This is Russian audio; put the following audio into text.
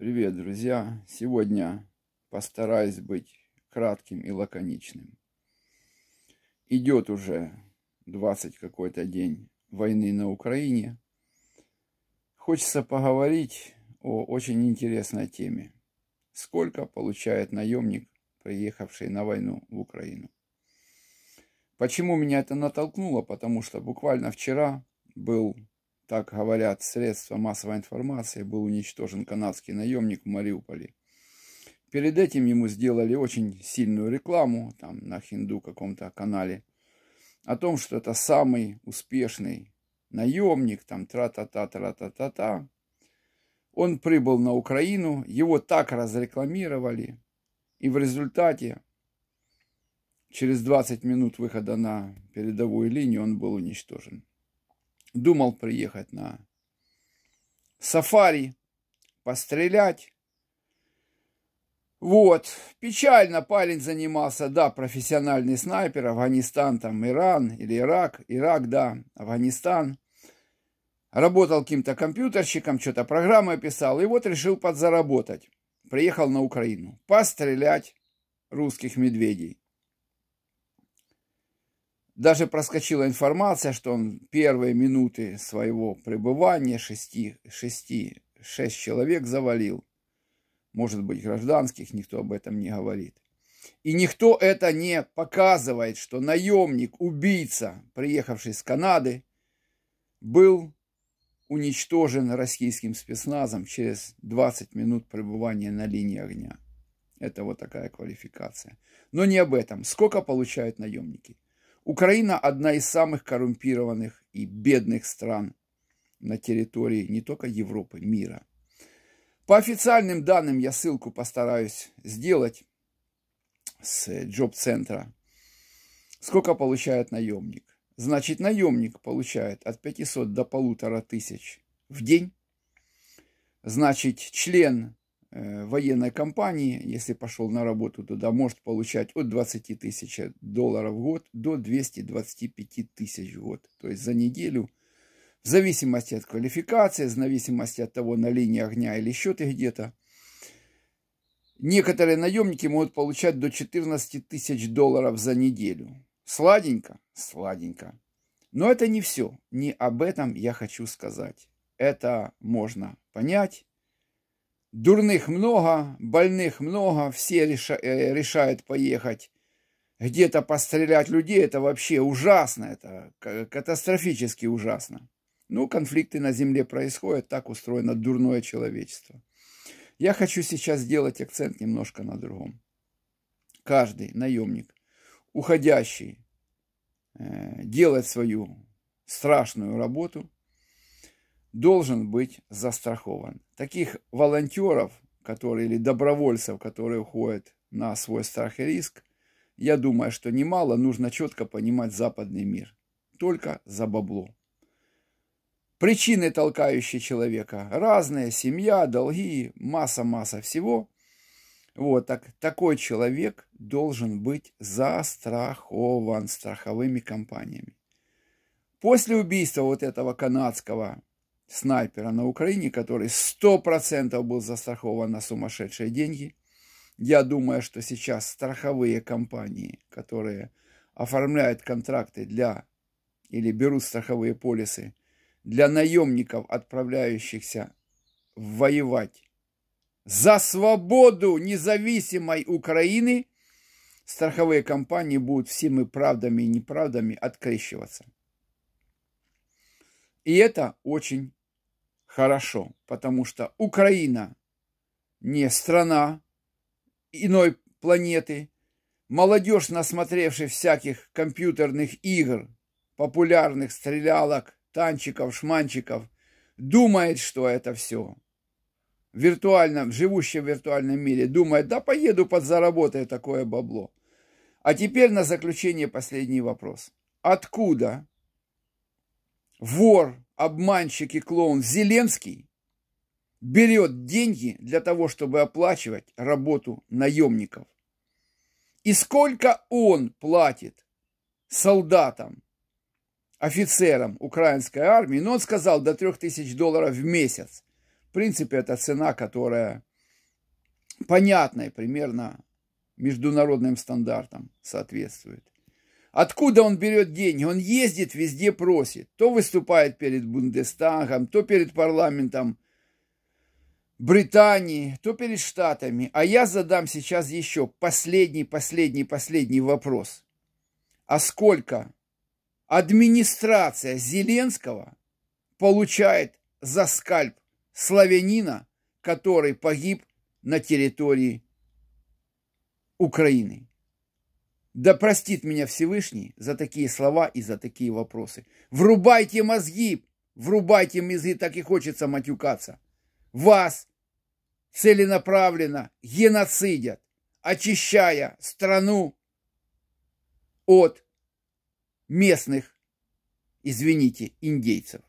Привет, друзья! Сегодня постараюсь быть кратким и лаконичным. Идет уже 20 какой-то день войны на Украине. Хочется поговорить о очень интересной теме. Сколько получает наемник, приехавший на войну в Украину? Почему меня это натолкнуло? Потому что буквально вчера был так говорят средства массовой информации, был уничтожен канадский наемник в Мариуполе. Перед этим ему сделали очень сильную рекламу там на хинду каком-то канале о том, что это самый успешный наемник, там тра-та-та, тра-та-та-та. Он прибыл на Украину, его так разрекламировали, и в результате через 20 минут выхода на передовую линию он был уничтожен. Думал приехать на сафари, пострелять. Вот, печально парень занимался, да, профессиональный снайпер, Афганистан, там, Иран или Ирак, Ирак, да, Афганистан. Работал каким-то компьютерщиком, что-то программы писал, и вот решил подзаработать. Приехал на Украину, пострелять русских медведей. Даже проскочила информация, что он первые минуты своего пребывания шести, шести, шесть человек завалил. Может быть, гражданских, никто об этом не говорит. И никто это не показывает, что наемник, убийца, приехавший из Канады, был уничтожен российским спецназом через 20 минут пребывания на линии огня. Это вот такая квалификация. Но не об этом. Сколько получают наемники? Украина одна из самых коррумпированных и бедных стран на территории не только Европы, мира. По официальным данным, я ссылку постараюсь сделать с джоб-центра, сколько получает наемник. Значит, наемник получает от 500 до полутора тысяч в день. Значит, член Э, военной компании, если пошел на работу туда, может получать от 20 тысяч долларов в год до 225 тысяч в год. То есть за неделю, в зависимости от квалификации, в зависимости от того, на линии огня или еще ты где-то. Некоторые наемники могут получать до 14 тысяч долларов за неделю. Сладенько? Сладенько. Но это не все. Не об этом я хочу сказать. Это можно понять Дурных много, больных много, все реша, э, решают поехать где-то пострелять людей. Это вообще ужасно, это катастрофически ужасно. Ну, конфликты на Земле происходят, так устроено дурное человечество. Я хочу сейчас сделать акцент немножко на другом. Каждый наемник, уходящий, э, делает свою страшную работу – должен быть застрахован. Таких волонтеров, которые или добровольцев, которые уходят на свой страх и риск, я думаю, что немало нужно четко понимать западный мир. Только за бабло. Причины, толкающие человека, разные, семья, долги, масса-масса всего. Вот так, такой человек должен быть застрахован страховыми компаниями. После убийства вот этого канадского снайпера на Украине, который 100% был застрахован на сумасшедшие деньги. Я думаю, что сейчас страховые компании, которые оформляют контракты для или берут страховые полисы для наемников, отправляющихся воевать за свободу независимой Украины, страховые компании будут всеми правдами и неправдами открещиваться. И это очень хорошо, потому что Украина не страна иной планеты. Молодежь, насмотревшись всяких компьютерных игр, популярных стрелялок, танчиков, шманчиков, думает, что это все. В виртуальном, живущем виртуальном мире думает, да поеду подзаработаю такое бабло. А теперь на заключение последний вопрос. Откуда вор, обманщик и клоун Зеленский берет деньги для того, чтобы оплачивать работу наемников. И сколько он платит солдатам, офицерам украинской армии, Ну, он сказал до 3000 долларов в месяц. В принципе, это цена, которая понятная примерно международным стандартам соответствует. Откуда он берет деньги? Он ездит, везде просит. То выступает перед Бундестагом, то перед парламентом Британии, то перед Штатами. А я задам сейчас еще последний, последний, последний вопрос. А сколько администрация Зеленского получает за скальп славянина, который погиб на территории Украины? Да простит меня Всевышний за такие слова и за такие вопросы. Врубайте мозги, врубайте мозги, так и хочется матюкаться. Вас целенаправленно геноцидят, очищая страну от местных, извините, индейцев.